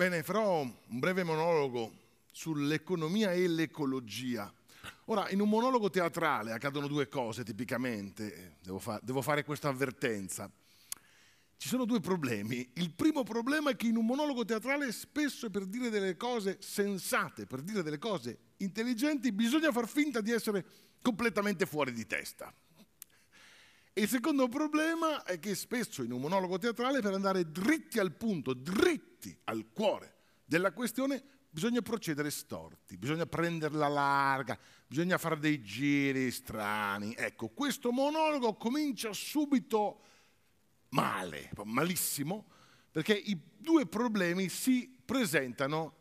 Bene, farò un breve monologo sull'economia e l'ecologia. Ora, in un monologo teatrale accadono due cose tipicamente, devo, fa- devo fare questa avvertenza. Ci sono due problemi. Il primo problema è che in un monologo teatrale spesso per dire delle cose sensate, per dire delle cose intelligenti, bisogna far finta di essere completamente fuori di testa. E il secondo problema è che spesso in un monologo teatrale per andare dritti al punto, dritti dritti al cuore della questione, bisogna procedere storti, bisogna prenderla larga, bisogna fare dei giri strani. Ecco, questo monologo comincia subito male, malissimo, perché i due problemi si presentano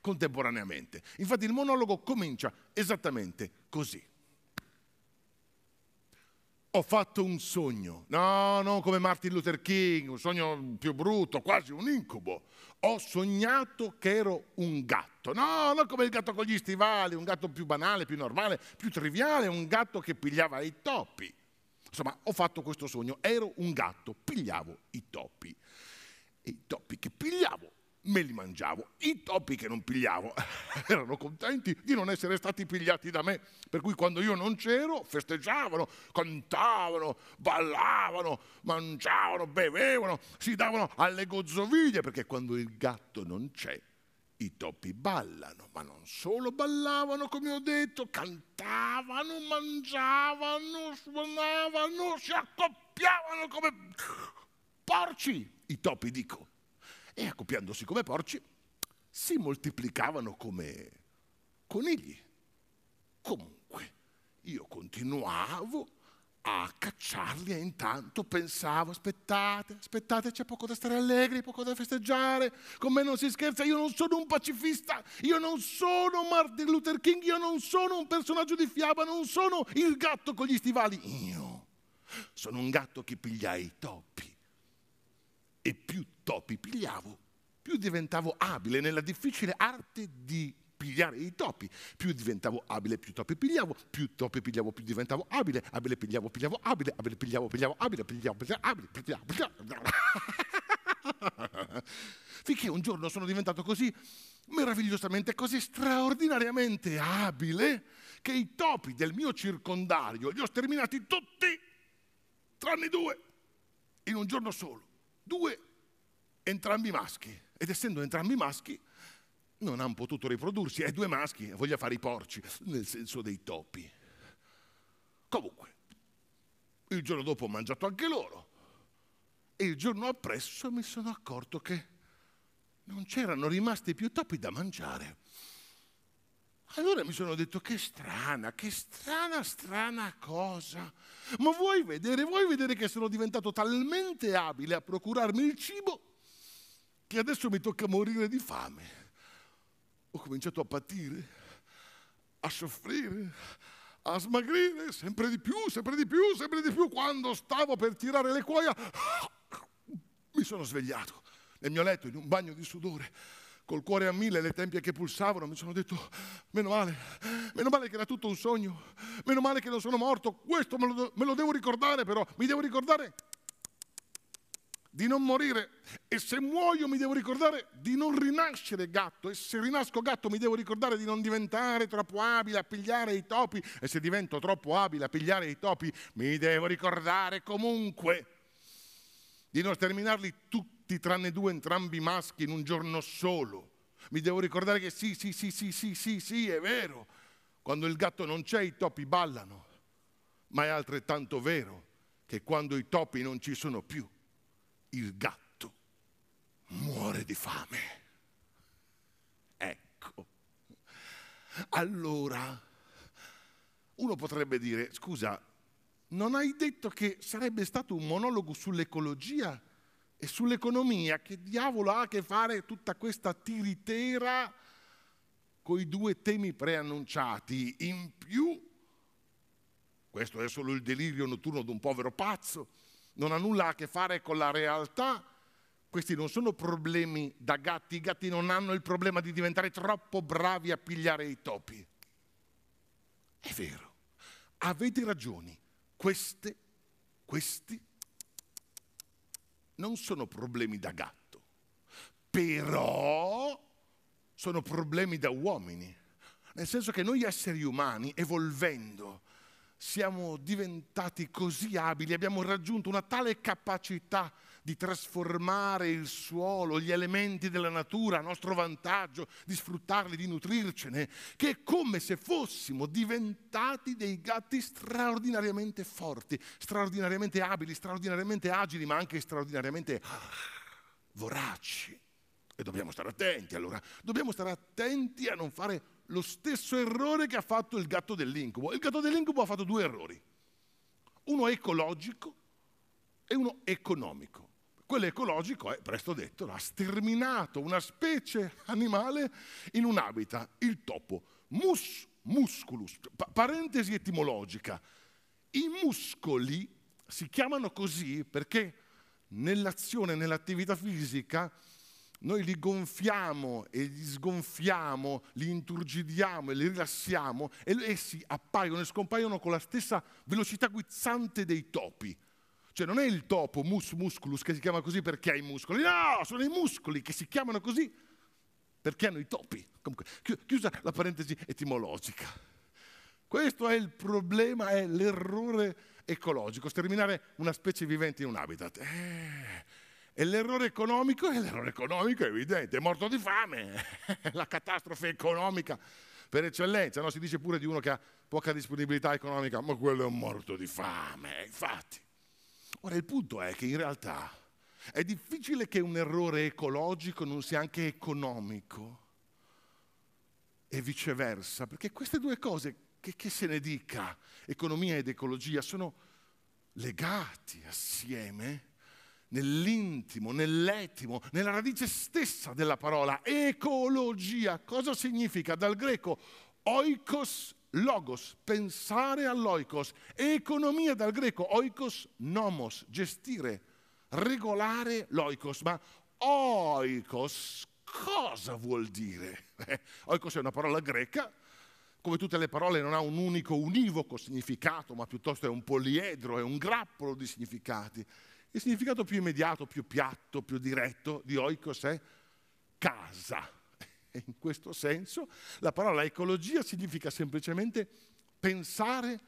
contemporaneamente. Infatti il monologo comincia esattamente così ho fatto un sogno, no, non come Martin Luther King, un sogno più brutto, quasi un incubo. Ho sognato che ero un gatto, no, non come il gatto con gli stivali, un gatto più banale, più normale, più triviale, un gatto che pigliava i topi. Insomma, ho fatto questo sogno, ero un gatto, pigliavo i topi. E i topi che pigliavo me li mangiavo. I topi che non pigliavo erano contenti di non essere stati pigliati da me, per cui quando io non c'ero festeggiavano, cantavano, ballavano, mangiavano, bevevano, si davano alle gozzoviglie, perché quando il gatto non c'è i topi ballano, ma non solo ballavano, come ho detto, cantavano, mangiavano, suonavano, si accoppiavano come porci, i topi dico e accoppiandosi come porci si moltiplicavano come conigli. Comunque io continuavo a cacciarli e intanto pensavo aspettate, aspettate c'è poco da stare allegri, poco da festeggiare, con me non si scherza, io non sono un pacifista, io non sono Martin Luther King, io non sono un personaggio di fiaba, non sono il gatto con gli stivali, io sono un gatto che piglia i topi e più topi pigliavo, più diventavo abile nella difficile arte di pigliare i topi. Più diventavo abile, più topi pigliavo, più topi pigliavo, più diventavo abile, abile pigliavo, pigliavo abile, abile pigliavo, pigliavo abile, pigliavo, pigliavo abile, pigliavo, pigliavo. Finché un giorno sono diventato così meravigliosamente, così straordinariamente abile che i topi del mio circondario li ho sterminati tutti, tranne due, in un giorno solo. Due entrambi maschi. Ed essendo entrambi maschi, non hanno potuto riprodursi. E due maschi, voglia fare i porci, nel senso dei topi. Comunque, il giorno dopo ho mangiato anche loro. E il giorno appresso mi sono accorto che non c'erano rimasti più topi da mangiare. Allora mi sono detto che strana, che strana, strana cosa. Ma vuoi vedere, vuoi vedere che sono diventato talmente abile a procurarmi il cibo che adesso mi tocca morire di fame. Ho cominciato a patire, a soffrire, a smagrire sempre di più, sempre di più, sempre di più. Quando stavo per tirare le cuoia, mi sono svegliato nel mio letto in un bagno di sudore, col cuore a mille, le tempie che pulsavano. Mi sono detto, meno male, meno male che era tutto un sogno, meno male che non sono morto. Questo me lo, me lo devo ricordare però, mi devo ricordare di non morire e se muoio mi devo ricordare di non rinascere gatto e se rinasco gatto mi devo ricordare di non diventare troppo abile a pigliare i topi e se divento troppo abile a pigliare i topi mi devo ricordare comunque di non sterminarli tutti tranne due entrambi maschi in un giorno solo. Mi devo ricordare che sì, sì, sì, sì, sì, sì, sì, è vero. Quando il gatto non c'è i topi ballano, ma è altrettanto vero che quando i topi non ci sono più il gatto muore di fame. Ecco. Allora, uno potrebbe dire, scusa, non hai detto che sarebbe stato un monologo sull'ecologia e sull'economia? Che diavolo ha a che fare tutta questa tiritera con i due temi preannunciati? In più, questo è solo il delirio notturno di un povero pazzo, non ha nulla a che fare con la realtà, questi non sono problemi da gatti, i gatti non hanno il problema di diventare troppo bravi a pigliare i topi. È vero, avete ragioni, queste, questi non sono problemi da gatto, però sono problemi da uomini, nel senso che noi esseri umani, evolvendo, siamo diventati così abili, abbiamo raggiunto una tale capacità di trasformare il suolo, gli elementi della natura a nostro vantaggio, di sfruttarli, di nutrircene, che è come se fossimo diventati dei gatti straordinariamente forti, straordinariamente abili, straordinariamente agili, ma anche straordinariamente voraci. E dobbiamo stare attenti allora, dobbiamo stare attenti a non fare lo stesso errore che ha fatto il gatto dell'incubo. Il gatto dell'incubo ha fatto due errori, uno ecologico e uno economico. Quello ecologico è, presto detto, ha sterminato una specie animale in un habitat, il topo. Mus musculus, pa parentesi etimologica. I muscoli si chiamano così perché nell'azione, nell'attività fisica, noi li gonfiamo e li sgonfiamo, li inturgidiamo e li rilassiamo e essi appaiono e scompaiono con la stessa velocità guizzante dei topi. Cioè non è il topo mus musculus che si chiama così perché ha i muscoli, no, sono i muscoli che si chiamano così perché hanno i topi. Comunque, chiusa la parentesi etimologica. Questo è il problema, è l'errore ecologico, sterminare una specie vivente in un habitat. Eh, e l'errore economico, l'errore economico è evidente, è morto di fame, la catastrofe economica per eccellenza, no? si dice pure di uno che ha poca disponibilità economica, ma quello è morto di fame, eh, infatti. Ora il punto è che in realtà è difficile che un errore ecologico non sia anche economico e viceversa, perché queste due cose, che, che se ne dica, economia ed ecologia, sono legati assieme nell'intimo, nell'etimo, nella radice stessa della parola. Ecologia, cosa significa? Dal greco oikos logos, pensare all'oikos, economia dal greco oikos nomos, gestire, regolare l'oikos, ma oikos cosa vuol dire? Eh, oikos è una parola greca, come tutte le parole non ha un unico univoco significato, ma piuttosto è un poliedro, è un grappolo di significati. Il significato più immediato, più piatto, più diretto di oikos è casa. E in questo senso la parola ecologia significa semplicemente pensare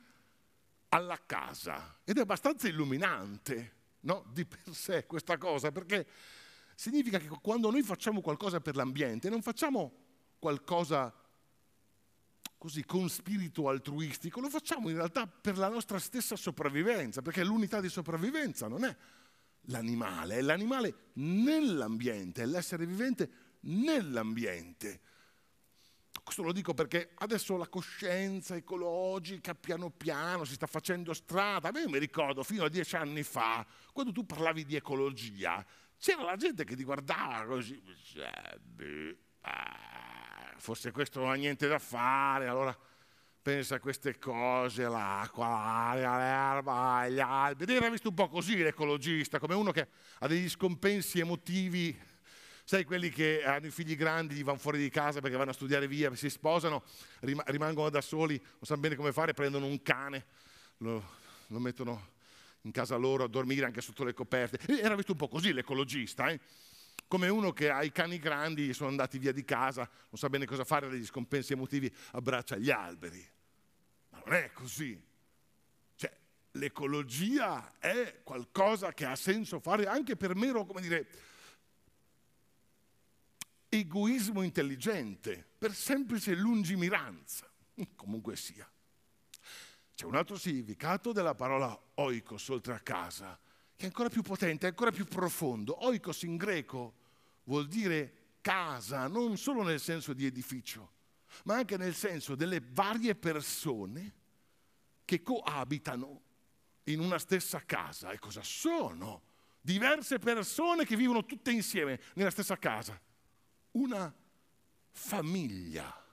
alla casa. Ed è abbastanza illuminante no? di per sé questa cosa, perché significa che quando noi facciamo qualcosa per l'ambiente non facciamo qualcosa così con spirito altruistico, lo facciamo in realtà per la nostra stessa sopravvivenza, perché l'unità di sopravvivenza non è l'animale, è l'animale nell'ambiente, è l'essere vivente nell'ambiente. Questo lo dico perché adesso la coscienza ecologica piano piano si sta facendo strada. Io mi ricordo fino a dieci anni fa, quando tu parlavi di ecologia, c'era la gente che ti guardava così, eh, ah, forse questo non ha niente da fare, allora pensa a queste cose, l'acqua, l'aria, l'erba, gli alberi. Era visto un po' così l'ecologista, come uno che ha degli scompensi emotivi. Sai, quelli che hanno i figli grandi, gli vanno fuori di casa perché vanno a studiare via, si sposano, rimangono da soli, non sanno bene come fare, prendono un cane, lo, lo mettono in casa loro a dormire anche sotto le coperte. Era visto un po' così l'ecologista, eh? come uno che ha i cani grandi, sono andati via di casa, non sa bene cosa fare, ha degli scompensi emotivi, abbraccia gli alberi non è così. Cioè, l'ecologia è qualcosa che ha senso fare anche per mero, come dire, egoismo intelligente, per semplice lungimiranza, comunque sia. C'è un altro significato della parola oikos oltre a casa, che è ancora più potente, è ancora più profondo. Oikos in greco vuol dire casa, non solo nel senso di edificio, ma anche nel senso delle varie persone che coabitano in una stessa casa. E cosa sono? Diverse persone che vivono tutte insieme nella stessa casa. Una famiglia.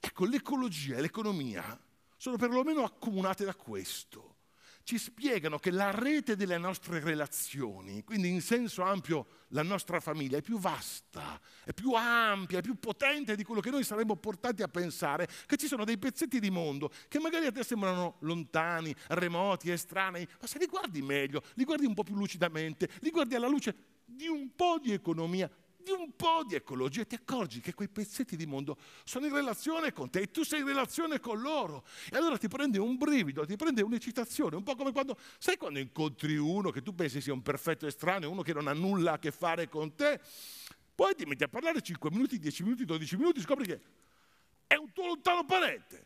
Ecco, l'ecologia e l'economia sono perlomeno accomunate da questo ci spiegano che la rete delle nostre relazioni, quindi in senso ampio la nostra famiglia, è più vasta, è più ampia, è più potente di quello che noi saremmo portati a pensare, che ci sono dei pezzetti di mondo che magari a te sembrano lontani, remoti, estranei, ma se li guardi meglio, li guardi un po' più lucidamente, li guardi alla luce di un po' di economia di un po' di ecologia e ti accorgi che quei pezzetti di mondo sono in relazione con te e tu sei in relazione con loro. E allora ti prende un brivido, ti prende un'eccitazione, un po' come quando, sai quando incontri uno che tu pensi sia un perfetto estraneo, uno che non ha nulla a che fare con te, poi ti metti a parlare 5 minuti, 10 minuti, 12 minuti, scopri che è un tuo lontano parente.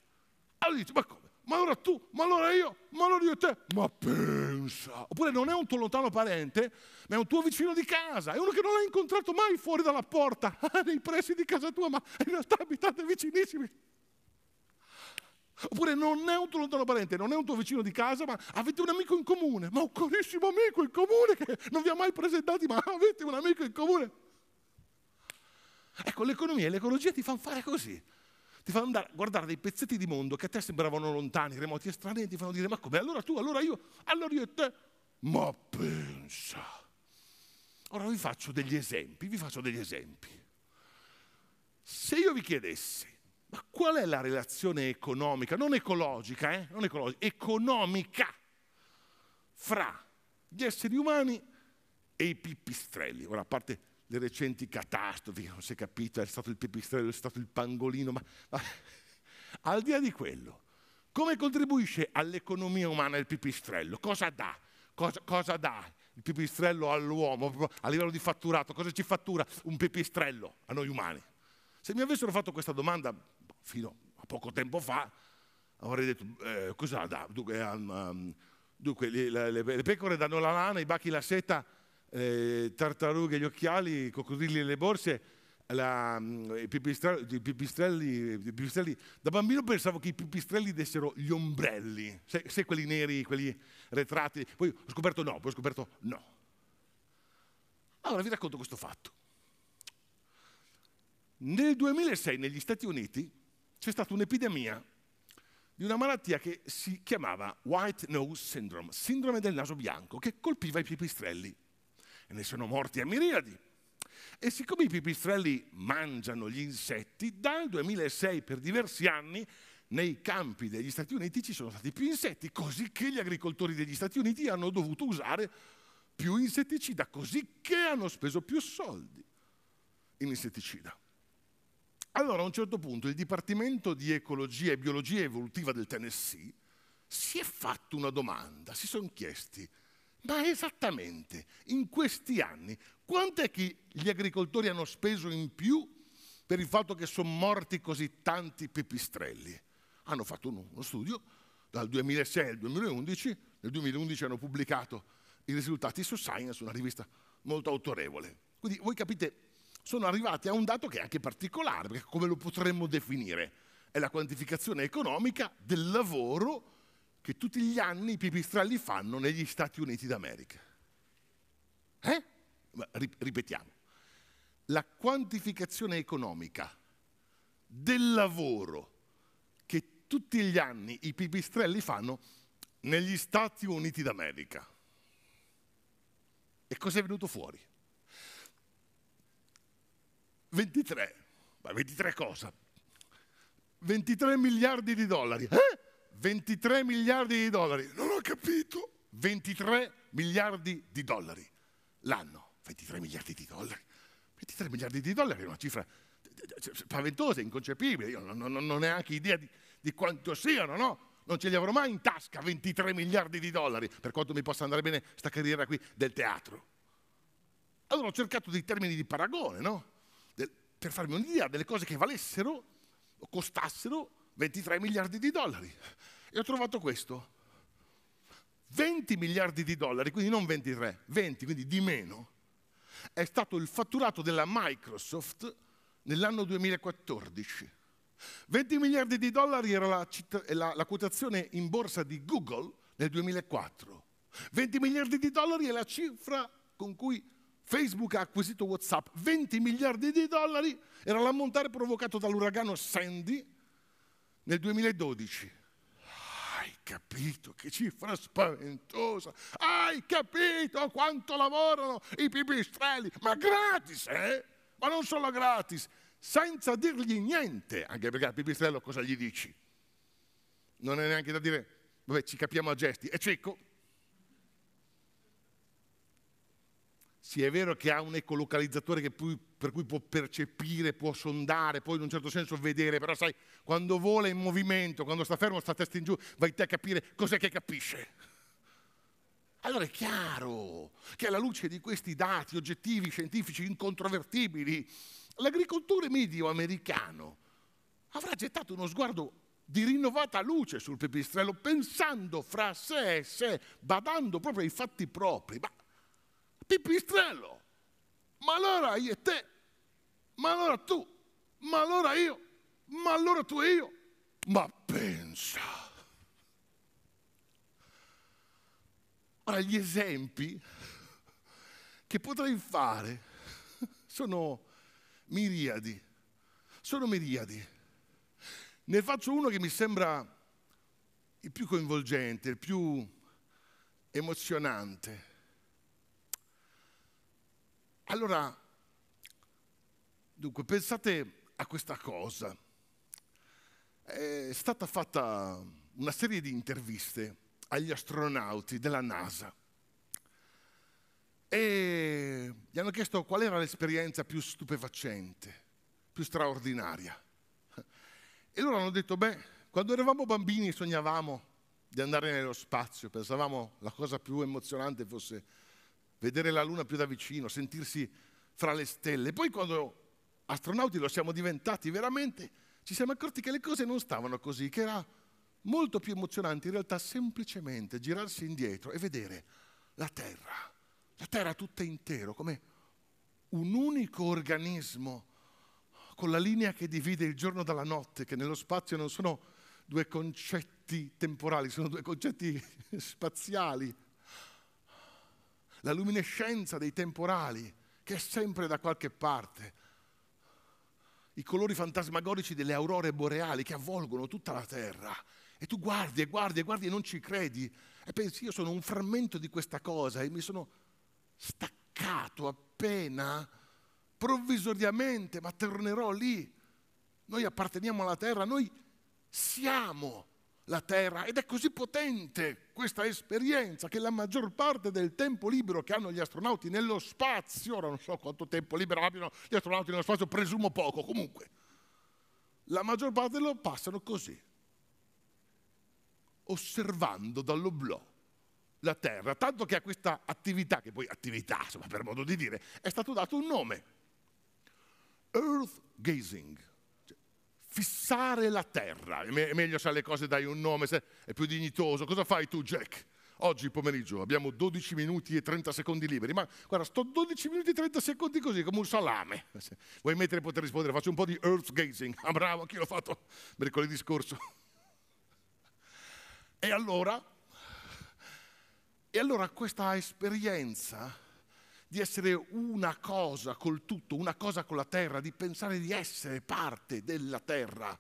Allora dici, ma come? Ma allora tu, ma allora io, ma allora io te, ma perché? pensa, oppure non è un tuo lontano parente, ma è un tuo vicino di casa, è uno che non hai incontrato mai fuori dalla porta, ah, nei pressi di casa tua, ma in realtà abitate vicinissimi. Oppure non è un tuo lontano parente, non è un tuo vicino di casa, ma avete un amico in comune, ma un carissimo amico in comune che non vi ha mai presentati, ma avete un amico in comune. Ecco, l'economia e l'ecologia ti fanno fare così ti fanno andare a guardare dei pezzetti di mondo che a te sembravano lontani, remoti, e strani, e ti fanno dire, ma come, allora tu, allora io, allora io e te, ma pensa. Ora vi faccio degli esempi, vi faccio degli esempi. Se io vi chiedessi, ma qual è la relazione economica, non ecologica, eh? non ecologica economica, fra gli esseri umani e i pipistrelli? Ora, a parte le recenti catastrofi, non si è capito, è stato il pipistrello, è stato il pangolino, ma, ma al di là di quello, come contribuisce all'economia umana il pipistrello? Cosa dà? Cosa, cosa dà il pipistrello all'uomo a livello di fatturato? Cosa ci fattura un pipistrello a noi umani? Se mi avessero fatto questa domanda boh, fino a poco tempo fa, avrei detto, eh, cosa dà? Dunque, um, dunque le, le, le pecore danno la lana, i bachi la seta, eh, tartarughe gli occhiali, i coccodrilli le borse, la, mm, i, pipistrelli, i, pipistrelli, i, pipistrelli, Da bambino pensavo che i pipistrelli dessero gli ombrelli, se quelli neri, quelli retratti. Poi ho scoperto no, poi ho scoperto no. Allora vi racconto questo fatto. Nel 2006 negli Stati Uniti c'è stata un'epidemia di una malattia che si chiamava White Nose Syndrome, sindrome del naso bianco, che colpiva i pipistrelli e ne sono morti a miriadi. E siccome i pipistrelli mangiano gli insetti, dal 2006 per diversi anni nei campi degli Stati Uniti ci sono stati più insetti, così che gli agricoltori degli Stati Uniti hanno dovuto usare più insetticida, così che hanno speso più soldi in insetticida. Allora a un certo punto il Dipartimento di Ecologia e Biologia Evolutiva del Tennessee si è fatto una domanda, si sono chiesti ma esattamente in questi anni, quanto è che gli agricoltori hanno speso in più per il fatto che sono morti così tanti pipistrelli? Hanno fatto uno studio dal 2006 al 2011, nel 2011 hanno pubblicato i risultati su Science, una rivista molto autorevole. Quindi voi capite, sono arrivati a un dato che è anche particolare, perché come lo potremmo definire? È la quantificazione economica del lavoro che tutti gli anni i pipistrelli fanno negli Stati Uniti d'America. Eh? Ripetiamo, la quantificazione economica del lavoro che tutti gli anni i pipistrelli fanno negli Stati Uniti d'America. E cosa è venuto fuori? 23, ma 23 cosa? 23 miliardi di dollari. Eh? 23 miliardi di dollari. Non ho capito. 23 miliardi di dollari l'anno. 23 miliardi di dollari. 23 miliardi di dollari è una cifra eh, eh, spaventosa, inconcepibile. Io non, non, non ho neanche idea di, di quanto siano, no? non ce li avrò mai in tasca 23 miliardi di dollari, per quanto mi possa andare bene questa carriera qui del teatro. Allora ho cercato dei termini di paragone, no? De per farmi un'idea delle cose che valessero o costassero 23 miliardi di dollari. E ho trovato questo. 20 miliardi di dollari, quindi non 23, 20, quindi di meno, è stato il fatturato della Microsoft nell'anno 2014. 20 miliardi di dollari era la, eh, la, la, quotazione in borsa di Google nel 2004. 20 miliardi di dollari è la cifra con cui Facebook ha acquisito WhatsApp. 20 miliardi di dollari era l'ammontare provocato dall'uragano Sandy nel 2012 capito che cifra spaventosa, hai capito quanto lavorano i pipistrelli, ma gratis, eh? Ma non solo gratis, senza dirgli niente, anche perché al pipistrello cosa gli dici? Non è neanche da dire, vabbè, ci capiamo a gesti, è cieco. Sì, è vero che ha un ecolocalizzatore che poi per cui può percepire, può sondare, può in un certo senso vedere, però sai, quando vola in movimento, quando sta fermo, sta testa in giù, vai te a capire cos'è che capisce. Allora è chiaro che alla luce di questi dati oggettivi, scientifici, incontrovertibili, l'agricoltore medio americano avrà gettato uno sguardo di rinnovata luce sul pipistrello, pensando fra sé e sé, badando proprio ai fatti propri. Ma pipistrello, ma allora io e te ma allora tu, ma allora io, ma allora tu e io. Ma pensa. Ora, gli esempi che potrei fare sono miriadi, sono miriadi. Ne faccio uno che mi sembra il più coinvolgente, il più emozionante. Allora, Dunque, pensate a questa cosa. È stata fatta una serie di interviste agli astronauti della NASA e gli hanno chiesto qual era l'esperienza più stupefacente, più straordinaria. E loro hanno detto, beh, quando eravamo bambini sognavamo di andare nello spazio, pensavamo la cosa più emozionante fosse vedere la luna più da vicino, sentirsi fra le stelle. Poi quando astronauti lo siamo diventati veramente, ci siamo accorti che le cose non stavano così, che era molto più emozionante in realtà semplicemente girarsi indietro e vedere la Terra, la Terra tutta intera, come un unico organismo con la linea che divide il giorno dalla notte, che nello spazio non sono due concetti temporali, sono due concetti spaziali. La luminescenza dei temporali, che è sempre da qualche parte, i colori fantasmagorici delle aurore boreali che avvolgono tutta la Terra. E tu guardi e guardi e guardi e non ci credi. E pensi, io sono un frammento di questa cosa e mi sono staccato appena, provvisoriamente, ma tornerò lì. Noi apparteniamo alla Terra, noi siamo la terra ed è così potente questa esperienza che la maggior parte del tempo libero che hanno gli astronauti nello spazio, ora non so quanto tempo libero abbiano gli astronauti nello spazio, presumo poco comunque, la maggior parte lo passano così, osservando dall'oblò la terra, tanto che a questa attività, che poi attività, insomma per modo di dire, è stato dato un nome, earth gazing fissare la terra. È, meglio se le cose dai un nome, è più dignitoso. Cosa fai tu, Jack? Oggi pomeriggio abbiamo 12 minuti e 30 secondi liberi, ma guarda, sto 12 minuti e 30 secondi così, come un salame. Vuoi mettere e poter rispondere? Faccio un po' di earth gazing. Ah, bravo, chi l'ho fatto mercoledì scorso? E allora, e allora questa esperienza di essere una cosa col tutto, una cosa con la terra, di pensare di essere parte della terra.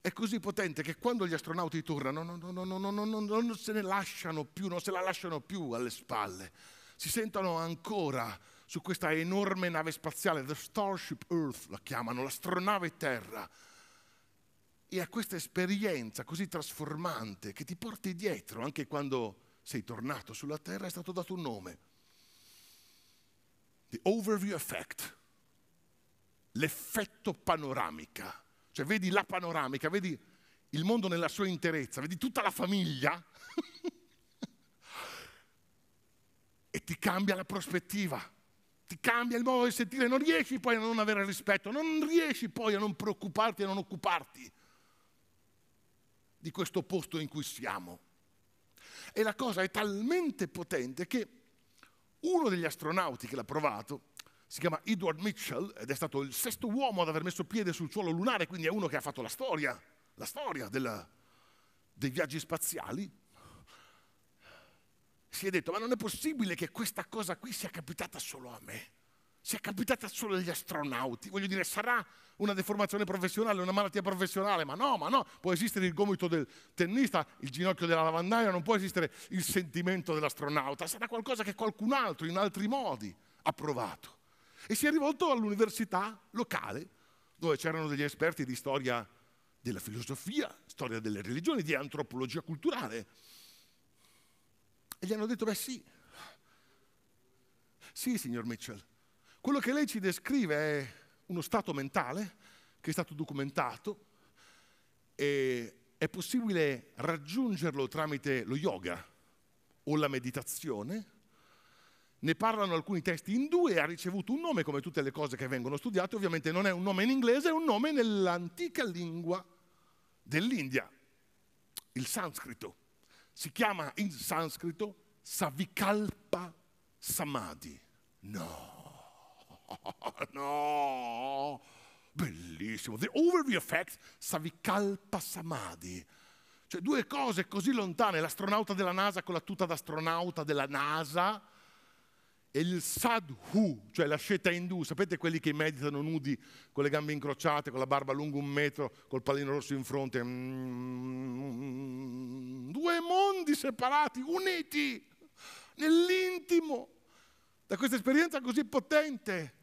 È così potente che quando gli astronauti tornano non, non, non, non se ne lasciano più, non se la lasciano più alle spalle. Si sentono ancora su questa enorme nave spaziale, The Starship Earth la chiamano, l'astronave Terra. E a questa esperienza così trasformante che ti porti dietro anche quando sei tornato sulla Terra è stato dato un nome the overview effect, l'effetto panoramica. Cioè vedi la panoramica, vedi il mondo nella sua interezza, vedi tutta la famiglia e ti cambia la prospettiva, ti cambia il modo di sentire, non riesci poi a non avere rispetto, non riesci poi a non preoccuparti e a non occuparti di questo posto in cui siamo. E la cosa è talmente potente che uno degli astronauti che l'ha provato si chiama Edward Mitchell ed è stato il sesto uomo ad aver messo piede sul suolo lunare, quindi è uno che ha fatto la storia, la storia della, dei viaggi spaziali. Si è detto, ma non è possibile che questa cosa qui sia capitata solo a me se è capitata solo agli astronauti, voglio dire, sarà una deformazione professionale, una malattia professionale, ma no, ma no, può esistere il gomito del tennista, il ginocchio della lavandaia, non può esistere il sentimento dell'astronauta, sarà qualcosa che qualcun altro in altri modi ha provato. E si è rivolto all'università locale, dove c'erano degli esperti di storia della filosofia, storia delle religioni, di antropologia culturale. E gli hanno detto, beh sì, sì signor Mitchell, quello che lei ci descrive è uno stato mentale che è stato documentato e è possibile raggiungerlo tramite lo yoga o la meditazione. Ne parlano alcuni testi indù e ha ricevuto un nome come tutte le cose che vengono studiate, ovviamente non è un nome in inglese, è un nome nell'antica lingua dell'India, il sanscrito. Si chiama in sanscrito Savikalpa Samadhi. No no, bellissimo. The Overview Effect, Savikalpa Samadhi. Cioè due cose così lontane, l'astronauta della NASA con la tuta d'astronauta della NASA e il sadhu, cioè la scelta indù. Sapete quelli che meditano nudi, con le gambe incrociate, con la barba lunga un metro, col pallino rosso in fronte. Mm, due mondi separati, uniti nell'intimo da questa esperienza così potente,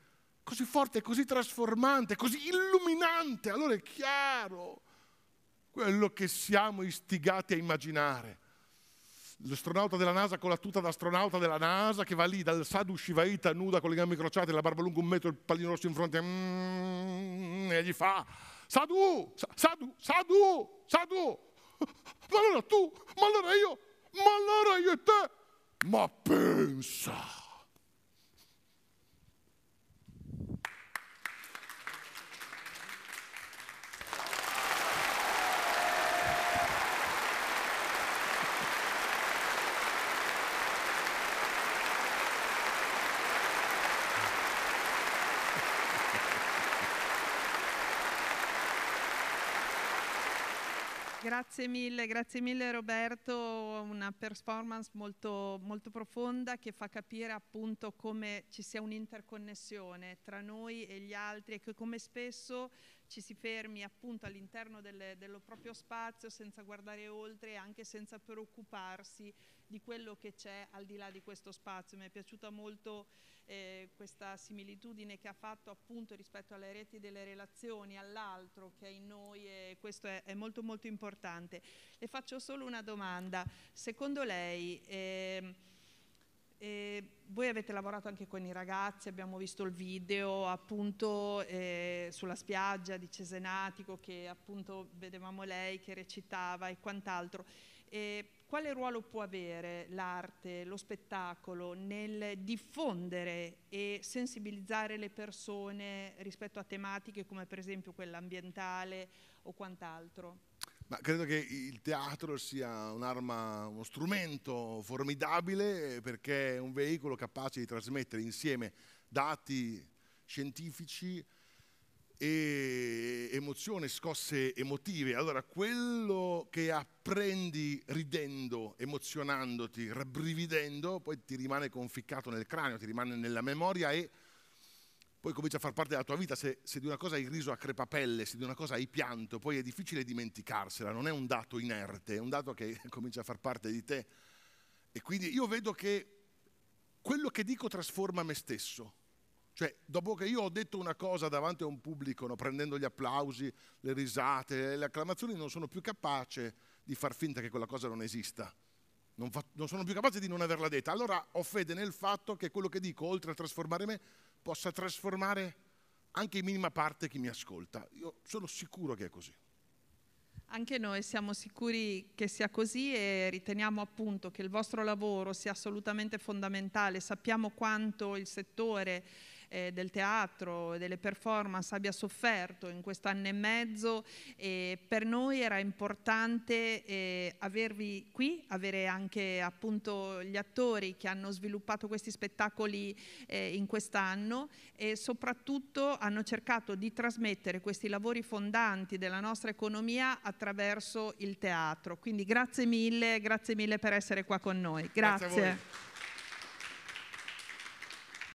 così forte, così trasformante, così illuminante, allora è chiaro quello che siamo istigati a immaginare. L'astronauta della NASA con la tuta da astronauta della NASA che va lì dal Sadu Shivaita nuda con le gambe crociate, la barba lunga un metro, il pallino rosso in fronte mm, e gli fa Sadu, Sadu, Sadu, Sadu, ma allora tu, ma allora io, ma allora io e te, ma pensa! será Grazie mille, grazie mille Roberto, una performance molto, molto, profonda che fa capire appunto come ci sia un'interconnessione tra noi e gli altri e che come spesso ci si fermi appunto all'interno delle, dello proprio spazio senza guardare oltre e anche senza preoccuparsi di quello che c'è al di là di questo spazio. Mi è piaciuta molto eh, questa similitudine che ha fatto appunto rispetto alle reti delle relazioni, all'altro che è in noi e questo è, è molto molto importante importante. Le faccio solo una domanda. Secondo lei, eh, eh, voi avete lavorato anche con i ragazzi, abbiamo visto il video appunto eh, sulla spiaggia di Cesenatico che appunto vedevamo lei che recitava e quant'altro. Eh, quale ruolo può avere l'arte, lo spettacolo nel diffondere e sensibilizzare le persone rispetto a tematiche come per esempio quella ambientale o quant'altro? Ma credo che il teatro sia un'arma, uno strumento formidabile eh, perché è un veicolo capace di trasmettere insieme dati scientifici e emozioni, scosse emotive. Allora, quello che apprendi ridendo, emozionandoti, rabbrividendo, poi ti rimane conficcato nel cranio, ti rimane nella memoria e poi comincia a far parte della tua vita, se, se di una cosa hai riso a crepapelle, se di una cosa hai pianto, poi è difficile dimenticarsela, non è un dato inerte, è un dato che comincia a far parte di te. E quindi io vedo che quello che dico trasforma me stesso. Cioè, dopo che io ho detto una cosa davanti a un pubblico, no, prendendo gli applausi, le risate, le acclamazioni, non sono più capace di far finta che quella cosa non esista non, fa, non sono più capace di non averla detta, allora ho fede nel fatto che quello che dico, oltre a trasformare me, possa trasformare anche in minima parte chi mi ascolta. Io sono sicuro che è così. Anche noi siamo sicuri che sia così e riteniamo appunto che il vostro lavoro sia assolutamente fondamentale. Sappiamo quanto il settore eh, del teatro e delle performance abbia sofferto in quest'anno e mezzo, eh, per noi era importante eh, avervi qui, avere anche appunto gli attori che hanno sviluppato questi spettacoli eh, in quest'anno e soprattutto hanno cercato di trasmettere questi lavori fondanti della nostra economia attraverso il teatro. Quindi grazie mille, grazie mille per essere qua con noi. Grazie. grazie